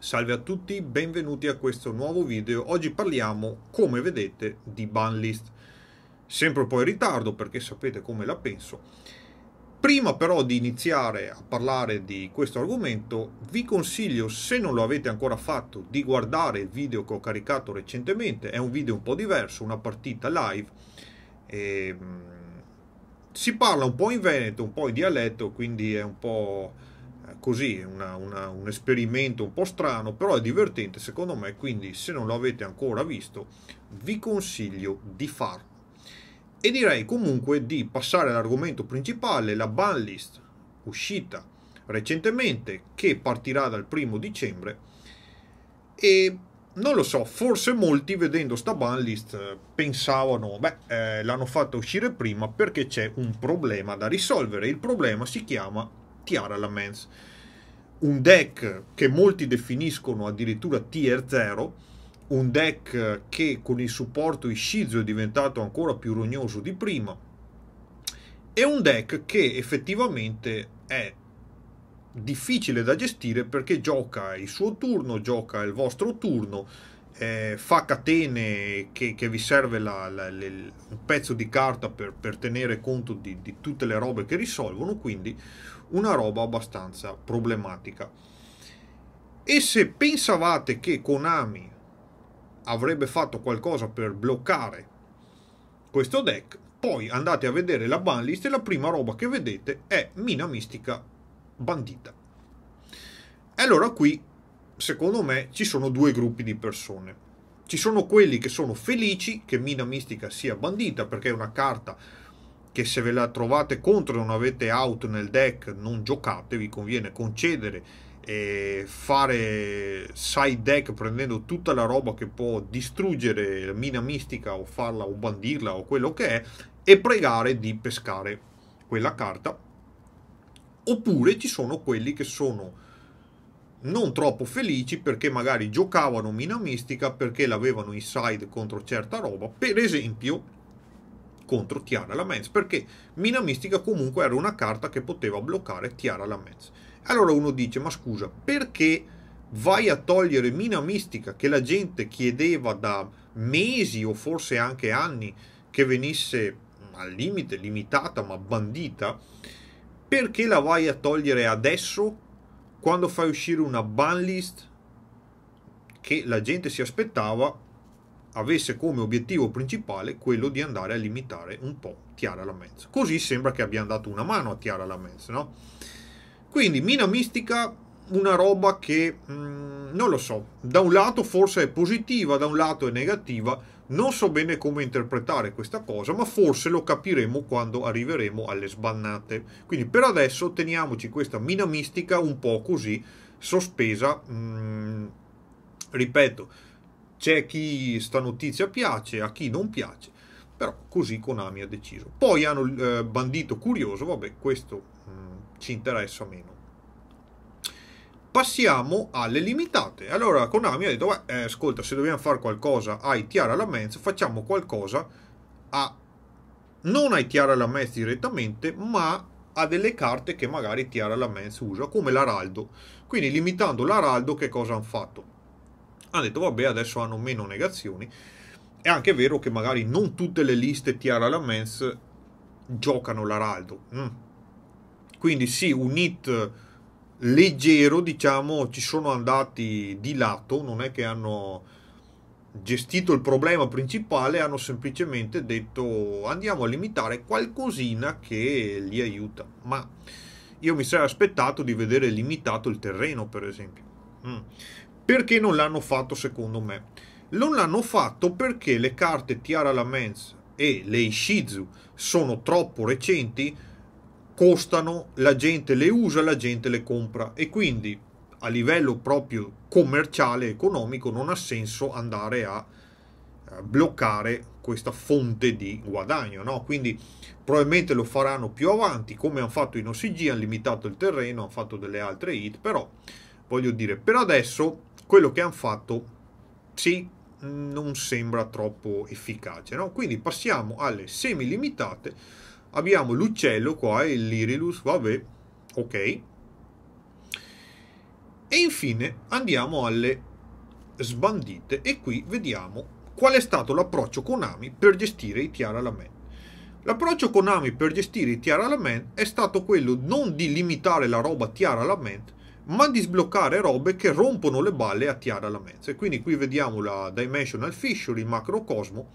Salve a tutti, benvenuti a questo nuovo video. Oggi parliamo, come vedete, di banlist. Sempre un po' in ritardo perché sapete come la penso. Prima però di iniziare a parlare di questo argomento, vi consiglio, se non lo avete ancora fatto, di guardare il video che ho caricato recentemente. È un video un po' diverso, una partita live. E... Ehm, si parla un po' in veneto, un po' in dialetto, quindi è un po' così, una, una, un esperimento un po' strano, però è divertente secondo me, quindi se non lo avete ancora visto vi consiglio di farlo. E direi comunque di passare all'argomento principale, la ban list uscita recentemente che partirà dal primo dicembre e non lo so, forse molti vedendo sta list pensavano, beh, eh, l'hanno fatta uscire prima perché c'è un problema da risolvere. Il problema si chiama Tiara Lamens, un deck che molti definiscono addirittura tier 0, un deck che con il supporto Ishizu è diventato ancora più rognoso di prima, e un deck che effettivamente è difficile da gestire perché gioca il suo turno, gioca il vostro turno, eh, fa catene che, che vi serve la, la, le, un pezzo di carta per, per tenere conto di, di, tutte le robe che risolvono, quindi una roba abbastanza problematica. E se pensavate che Konami avrebbe fatto qualcosa per bloccare questo deck, poi andate a vedere la banlist e la prima roba che vedete è Mina Mistica Bandita. E allora qui secondo me, ci sono due gruppi di persone. Ci sono quelli che sono felici che Mina Mistica sia bandita perché è una carta che se ve la trovate contro e non avete out nel deck non giocate, vi conviene concedere e fare side deck prendendo tutta la roba che può distruggere la mina mistica o farla o bandirla o quello che è e pregare di pescare quella carta oppure ci sono quelli che sono non troppo felici perché magari giocavano Mina Mistica perché l'avevano inside contro certa roba, per esempio contro Tiara Lamens, perché Mina Mistica comunque era una carta che poteva bloccare Tiara Lamens. Allora uno dice, ma scusa, perché vai a togliere Mina Mistica che la gente chiedeva da mesi o forse anche anni che venisse al limite, limitata ma bandita, perché la vai a togliere adesso quando fai uscire una ban list che la gente si aspettava avesse come obiettivo principale quello di andare a limitare un po' Tiara Lamez. Così sembra che abbiano dato una mano a Tiara Lamez, no? Quindi Mina Mistica, una roba che, mh, mm, non lo so, da un lato forse è positiva, da un lato è negativa, non so bene come interpretare questa cosa, ma forse lo capiremo quando arriveremo alle sbannate. Quindi per adesso teniamoci questa mina mistica un po' così sospesa. Mm, ripeto, c'è chi sta notizia piace, a chi non piace, però così Konami ha deciso. Poi hanno eh, bandito curioso, vabbè, questo mm, ci interessa meno. Passiamo alle limitate. Allora Konami ha detto, beh, eh, ascolta, se dobbiamo fare qualcosa ai Tiara la Menz, facciamo qualcosa a, non ai Tiara la Menz direttamente, ma a delle carte che magari Tiara la Menz usa, come l'Araldo. Quindi limitando l'Araldo che cosa hanno fatto? Hanno detto, vabbè, adesso hanno meno negazioni. È anche vero che magari non tutte le liste Tiara la Menz giocano l'Araldo. Mm. Quindi sì, un hit leggero, diciamo, ci sono andati di lato, non è che hanno gestito il problema principale, hanno semplicemente detto andiamo a limitare qualcosina che li aiuta. Ma io mi sarei aspettato di vedere limitato il terreno, per esempio. Mm. Perché non l'hanno fatto secondo me? Non l'hanno fatto perché le carte Tiara Lamens e le Ishizu sono troppo recenti costano, la gente le usa, la gente le compra e quindi a livello proprio commerciale, economico, non ha senso andare a bloccare questa fonte di guadagno. No? Quindi probabilmente lo faranno più avanti, come hanno fatto in OCG, hanno limitato il terreno, hanno fatto delle altre hit, però voglio dire, per adesso quello che hanno fatto sì, non sembra troppo efficace. No? Quindi passiamo alle semi limitate abbiamo l'uccello qua, e Lirilus, vabbè, ok. E infine andiamo alle sbandite e qui vediamo qual è stato l'approccio Konami per gestire i Tiara Lament. L'approccio Konami per gestire i Tiara Lament è stato quello non di limitare la roba Tiara Lament, ma di sbloccare robe che rompono le balle a Tiara Lament. E quindi qui vediamo la Dimensional Fishery, Macrocosmo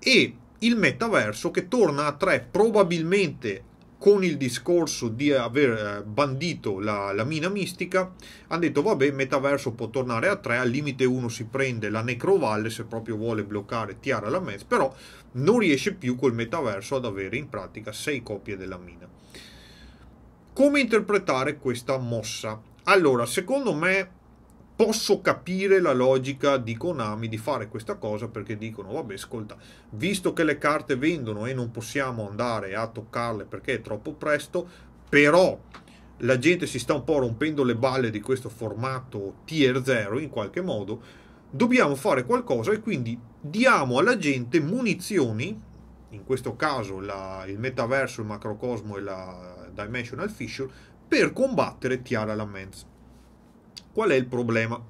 e il metaverso che torna a 3 probabilmente con il discorso di aver eh, bandito la, la, mina mistica, hanno detto vabbè, metaverso può tornare a 3, al limite uno si prende la necrovalle se proprio vuole bloccare Tiara la Mez, però non riesce più col metaverso ad avere in pratica 6 copie della mina. Come interpretare questa mossa? Allora, secondo me posso capire la logica di Konami di fare questa cosa perché dicono vabbè ascolta visto che le carte vendono e non possiamo andare a toccarle perché è troppo presto però la gente si sta un po' rompendo le balle di questo formato tier 0 in qualche modo dobbiamo fare qualcosa e quindi diamo alla gente munizioni in questo caso la, il metaverso, il macrocosmo e la dimensional fissure per combattere Tiara Laments qual è il problema?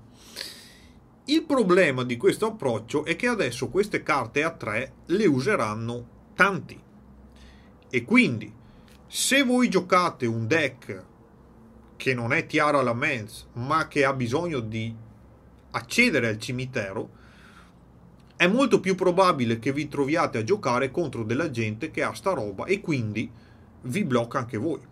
Il problema di questo approccio è che adesso queste carte a 3 le useranno tanti. E quindi, se voi giocate un deck che non è Tiara la Mens, ma che ha bisogno di accedere al cimitero, è molto più probabile che vi troviate a giocare contro della gente che ha sta roba e quindi vi blocca anche voi.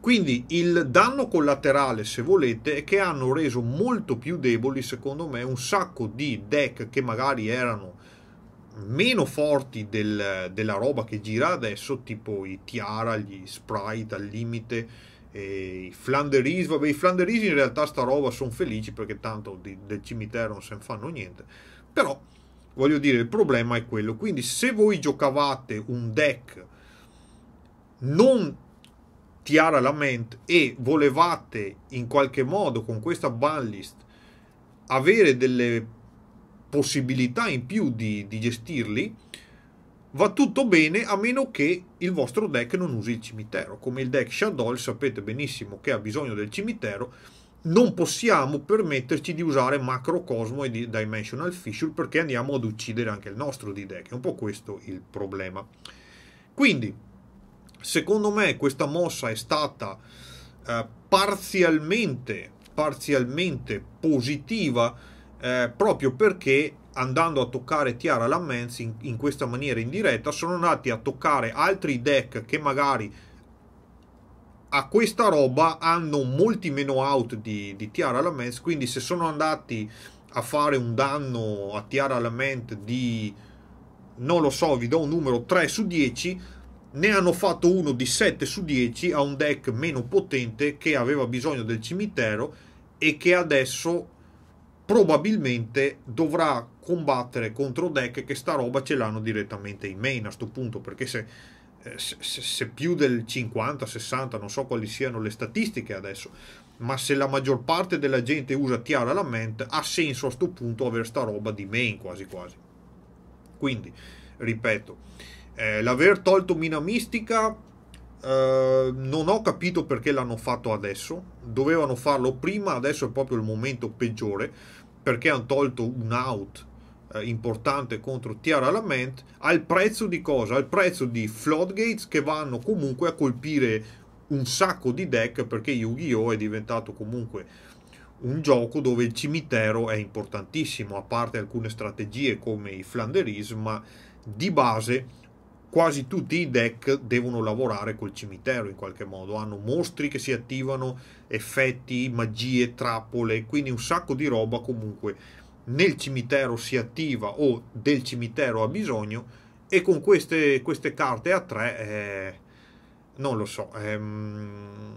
Quindi il danno collaterale, se volete, è che hanno reso molto più deboli, secondo me, un sacco di deck che magari erano meno forti del, della roba che gira adesso, tipo i Tiara, gli Sprite al limite, i Flanderisi. Vabbè, i Flanderisi in realtà sta roba sono felici perché tanto di, del cimitero non se ne fanno niente. Però, voglio dire, il problema è quello. Quindi se voi giocavate un deck non Tiara Lament e volevate in qualche modo con questa ballist avere delle possibilità in più di, di gestirli, va tutto bene a meno che il vostro deck non usi il cimitero. Come il deck Shadow sapete benissimo che ha bisogno del cimitero, non possiamo permetterci di usare Macrocosmo e Dimensional Fissure perché andiamo ad uccidere anche il nostro D-Deck. È un po' questo il problema. Quindi, Secondo me questa mossa è stata eh, parzialmente, parzialmente positiva eh, proprio perché andando a toccare Tiara Lamens in, in questa maniera indiretta sono andati a toccare altri deck che magari a questa roba hanno molti meno out di, di Tiara Lament. Quindi, se sono andati a fare un danno a Tiara Lament di non lo so, vi do un numero 3 su 10, ne hanno fatto uno di 7 su 10 a un deck meno potente che aveva bisogno del cimitero e che adesso probabilmente dovrà combattere contro deck che sta roba ce l'hanno direttamente in main a sto punto perché se, eh, se, se più del 50 60 non so quali siano le statistiche adesso ma se la maggior parte della gente usa Tiara Lament ha senso a sto punto avere sta roba di main quasi quasi quindi ripeto eh, l'aver tolto Mina Mistica eh, non ho capito perché l'hanno fatto adesso, dovevano farlo prima, adesso è proprio il momento peggiore perché hanno tolto un out eh, importante contro Tiara Lament al prezzo di cosa? Al prezzo di Floodgates che vanno comunque a colpire un sacco di deck perché Yu-Gi-Oh è diventato comunque un gioco dove il cimitero è importantissimo, a parte alcune strategie come i Flanderis, ma di base quasi tutti i deck devono lavorare col cimitero in qualche modo, hanno mostri che si attivano, effetti, magie, trappole, quindi un sacco di roba comunque nel cimitero si attiva o del cimitero ha bisogno e con queste, queste carte a tre eh, non lo so. Ehm,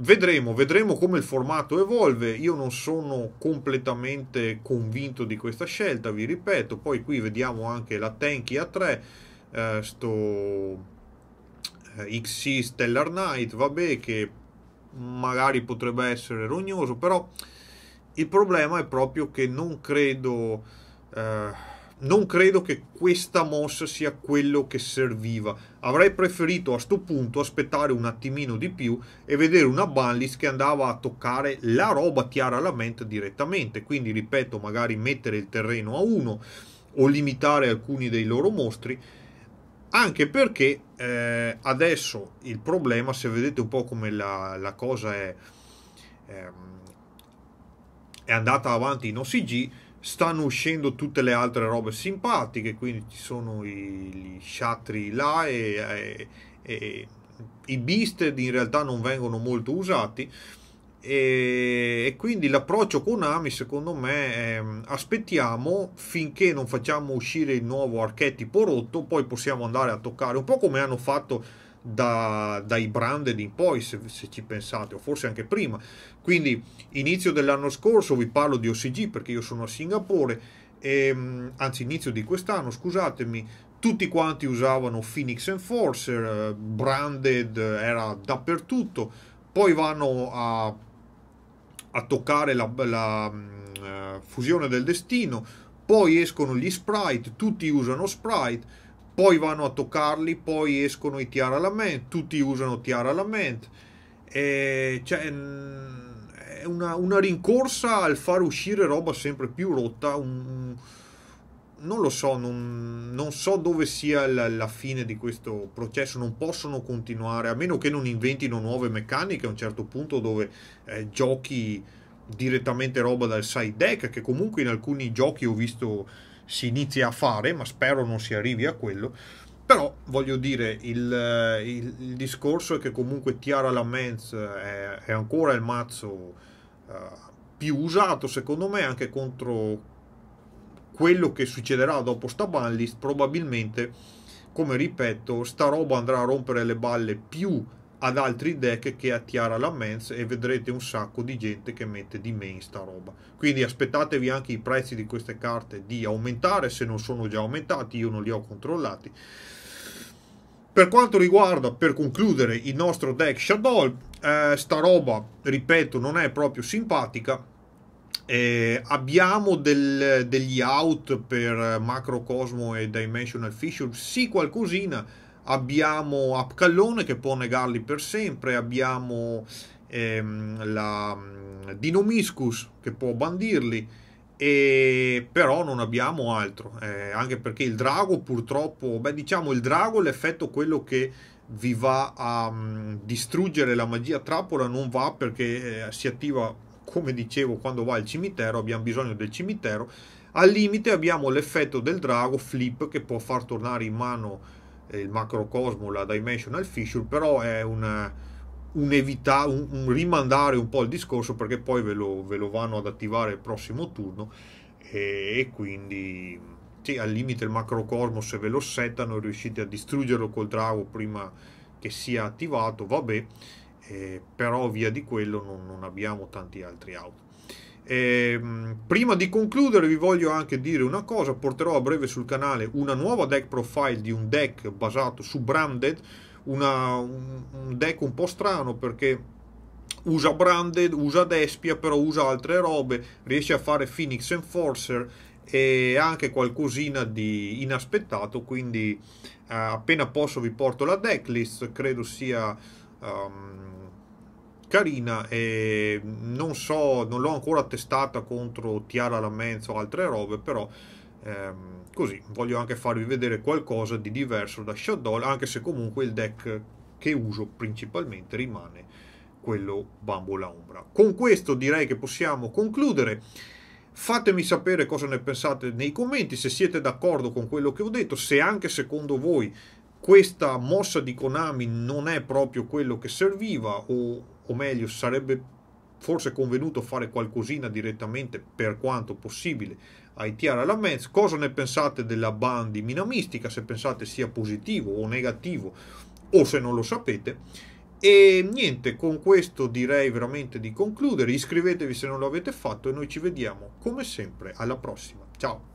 vedremo, vedremo come il formato evolve, io non sono completamente convinto di questa scelta, vi ripeto, poi qui vediamo anche la Tenki a 3 eh, sto eh, XC Stellar Knight, vabbè che magari potrebbe essere rognoso, però il problema è proprio che non credo, eh, non credo che questa mossa sia quello che serviva. Avrei preferito a questo punto aspettare un attimino di più e vedere una banlist che andava a toccare la roba Chiara Lament direttamente, quindi ripeto magari mettere il terreno a uno o limitare alcuni dei loro mostri anche perché eh, adesso il problema se vedete un po' come la, la cosa è, ehm, è andata avanti in OCG stanno uscendo tutte le altre robe simpatiche quindi ci sono i, gli sciatri là e, e, e i beast in realtà non vengono molto usati e e quindi l'approccio Konami secondo me è, ehm, aspettiamo finché non facciamo uscire il nuovo archetipo rotto poi possiamo andare a toccare un po' come hanno fatto da, dai branded in poi se, se, ci pensate o forse anche prima quindi inizio dell'anno scorso vi parlo di OCG perché io sono a Singapore e, ehm, anzi inizio di quest'anno scusatemi tutti quanti usavano Phoenix Enforcer eh, branded era dappertutto poi vanno a a toccare la, la uh, fusione del destino, poi escono gli sprite, tutti usano sprite, poi vanno a toccarli, poi escono i tiara lament, tutti usano tiara lament, e cioè, mm, è una, una, rincorsa al far uscire roba sempre più rotta, un, non lo so, non, non so dove sia la, la, fine di questo processo, non possono continuare, a meno che non inventino nuove meccaniche a un certo punto dove eh, giochi direttamente roba dal side deck, che comunque in alcuni giochi ho visto si inizia a fare, ma spero non si arrivi a quello. Però voglio dire, il, eh, il, il discorso è che comunque Tiara Laments è, eh, è ancora il mazzo uh, più usato, secondo me, anche contro quello che succederà dopo sta banlist, probabilmente, come ripeto, sta roba andrà a rompere le balle più ad altri deck che a Tiara Lamens e vedrete un sacco di gente che mette di main sta roba. Quindi aspettatevi anche i prezzi di queste carte di aumentare se non sono già aumentati, io non li ho controllati. Per quanto riguarda, per concludere, il nostro deck Shadow, eh, sta roba, ripeto, non è proprio simpatica eh, abbiamo del, degli out per Macrocosmo e Dimensional Fissure? Sì, qualcosina. Abbiamo Apcallone che può negarli per sempre, abbiamo ehm, la mm, Dinomiscus che può bandirli, e, però non abbiamo altro, eh, anche perché il drago purtroppo, beh diciamo il drago l'effetto quello che vi va a um, distruggere la magia trappola non va perché eh, si attiva come dicevo quando va al cimitero, abbiamo bisogno del cimitero. Al limite abbiamo l'effetto del drago flip che può far tornare in mano eh, il macrocosmo, la dimensional fissure, però è una, un, evita- un, un, rimandare un po' il discorso perché poi ve lo, ve lo vanno ad attivare il prossimo turno e, e quindi sì, al limite il macrocosmo se ve lo settano riuscite a distruggerlo col drago prima che sia attivato, vabbè eh, però via di quello non, non abbiamo tanti altri auto. E, ehm, prima di concludere vi voglio anche dire una cosa, porterò a breve sul canale una nuova deck profile di un deck basato su branded, una, un, deck un po' strano perché usa branded, usa Despia, però usa altre robe, riesce a fare Phoenix Enforcer e anche qualcosina di inaspettato, quindi eh, appena posso vi porto la decklist, credo sia um, carina e non so, non l'ho ancora testata contro Tiara Lamenza o altre robe, però ehm, così voglio anche farvi vedere qualcosa di diverso da Shadow, anche se comunque il deck che uso principalmente rimane quello Bambola Umbra. Con questo direi che possiamo concludere. Fatemi sapere cosa ne pensate nei commenti, se siete d'accordo con quello che ho detto, se anche secondo voi questa mossa di Konami non è proprio quello che serviva o, o meglio sarebbe forse convenuto fare qualcosina direttamente per quanto possibile ai Tiara Lamez. Cosa ne pensate della ban di Mistica? Se pensate sia positivo o negativo o se non lo sapete. E niente, con questo direi veramente di concludere. Iscrivetevi se non lo avete fatto e noi ci vediamo come sempre alla prossima. Ciao!